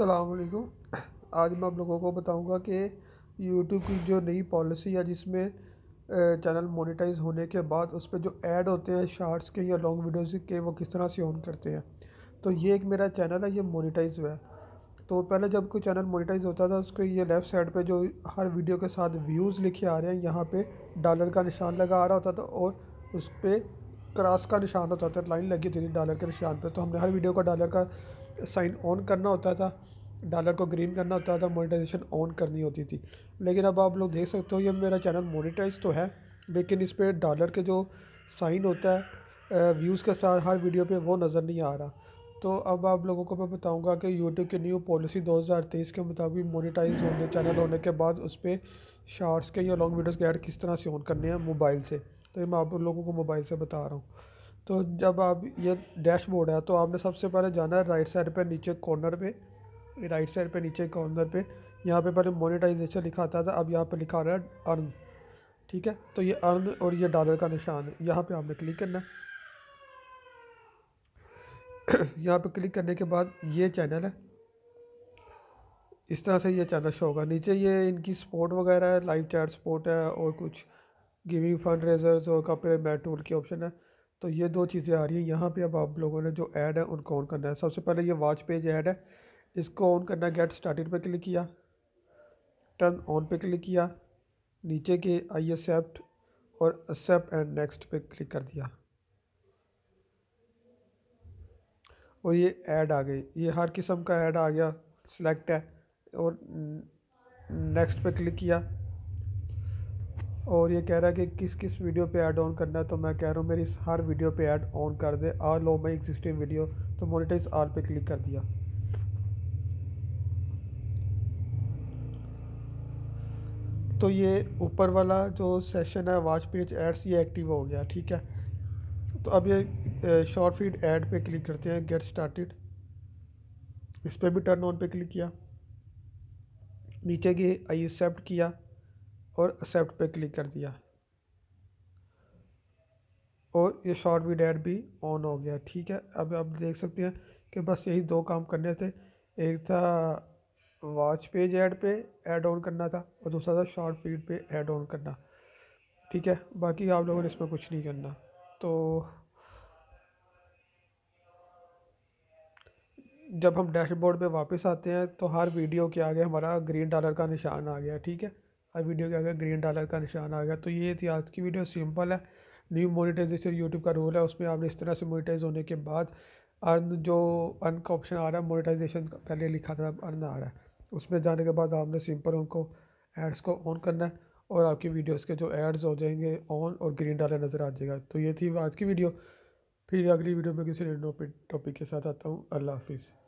अलकुम आज मैं आप लोगों को बताऊंगा कि YouTube की जो नई पॉलिसी है जिसमें चैनल मोनेटाइज होने के बाद उस पर जो ऐड होते हैं शार्ट्स के या लॉन्ग वीडियोस के वो किस तरह से ऑन करते हैं तो ये एक मेरा चैनल है ये मोनेटाइज हुआ है तो पहले जब कोई चैनल मोनेटाइज होता था उसको ये लेफ़्ट साइड पे जो हर वीडियो के साथ व्यूज़ लिखे आ रहे हैं यहाँ पर डॉलर का निशान लगा आ रहा होता था और उस पर क्रॉस का निशान होता था लाइन लगी थी डॉलर के निशान पर तो हमने हर वीडियो का डॉलर का साइन ऑन करना होता था डॉलर को ग्रीन करना होता था मोनेटाइजेशन ऑन करनी होती थी लेकिन अब आप लोग देख सकते हो ये मेरा चैनल मोनेटाइज तो है लेकिन इस पर डॉलर के जो साइन होता है व्यूज़ के साथ हर वीडियो पे वो नज़र नहीं आ रहा तो अब आप लोगों को मैं बताऊंगा कि यूट्यूब की न्यू पॉलिसी 2023 के मुताबिक मोनेटाइज होने चैनल होने के बाद उस पर शार्ट्स के या लॉन्ग वीडियोज़ के ऐड किस तरह से ऑन करने हैं मोबाइल से तो ये मैं आप लोगों को मोबाइल से बता रहा हूँ तो जब आप ये डैशबोर्ड है तो आपने सबसे पहले जाना है राइट साइड पे नीचे कॉर्नर पे राइट साइड पे नीचे कॉर्नर पे यहाँ पे पहले मोनेटाइजेशन लिखा आता था अब यहाँ पे लिखा रहा है अर्न ठीक है तो ये अर्न और ये डॉलर का निशान है यहाँ पे आपने क्लिक करना है यहाँ पर क्लिक करने के बाद ये चैनल है इस तरह से ये चैनल शो होगा नीचे ये इनकी सपोर्ट वगैरह है लाइव चैट सपोर्ट है और कुछ गिविंग फंड रेजर्स और कपड़े मैट टूल के ऑप्शन है तो ये दो चीज़ें आ रही हैं यहाँ पे अब आप लोगों ने जो ऐड है उनको ऑन करना है सबसे पहले ये वॉच पेज ऐड है इसको ऑन करना है गेट स्टार्टेड पे क्लिक किया टर्न ऑन पे क्लिक किया नीचे के आई एक्सेप्ट और एक्सेप्ट एंड नेक्स्ट पे क्लिक कर दिया और ये ऐड आ गई ये हर किस्म का ऐड आ गया सिलेक्ट है और नेक्स्ट पे क्लिक किया और ये कह रहा है कि किस किस वीडियो पे ऐड ऑन करना है तो मैं कह रहा हूँ मेरी इस हर वीडियो पे ऐड ऑन कर दे allow my existing video to monetise आर पे क्लिक कर दिया तो ये ऊपर वाला जो सेशन है वाच पेज एड्स ये एक्टिव हो गया ठीक है तो अब ये शॉर्ट फीड ऐड पे क्लिक करते हैं गेट स्टार्टेड इस पर भी टर्न ऑन पे क्लिक किया नीचे की आई एक्सेप्ट किया और एक्सेप्ट पे क्लिक कर दिया और ये शॉर्ट वीड एड भी ऑन हो गया ठीक है अब आप देख सकते हैं कि बस यही दो काम करने थे एक था वॉच पेज ऐड पे ऐड ऑन करना था और दूसरा था शॉर्ट फीड पे ऐड ऑन करना ठीक है बाकी आप लोगों ने इसमें कुछ नहीं करना तो जब हम डैशबोर्ड पे वापस आते हैं तो हर वीडियो के आगे हमारा ग्रीन डॉलर का निशान आ गया ठीक है और वीडियो के आगे ग्रीन डॉलर का निशान आ गया तो ये थी आज की वीडियो सिंपल है न्यू मोनिटाइजेशन यूट्यूब का रूल है उसमें आपने इस तरह से मोनिटाइज होने के बाद अर्न जो अर्न का ऑप्शन आ रहा है मोनिटाइजेशन का पहले लिखा था अर्न आ रहा है उसमें जाने के बाद आपने सिंपल उनको एड्स को ऑन करना है और आपकी वीडियोज़ के जो एड्स हो जाएंगे ऑन और ग्रीन डालर नज़र आ जाएगा तो ये थी आज की वीडियो फिर अगली वीडियो में किसी नए टॉपिक के साथ आता हूँ अल्लाह हाफिज़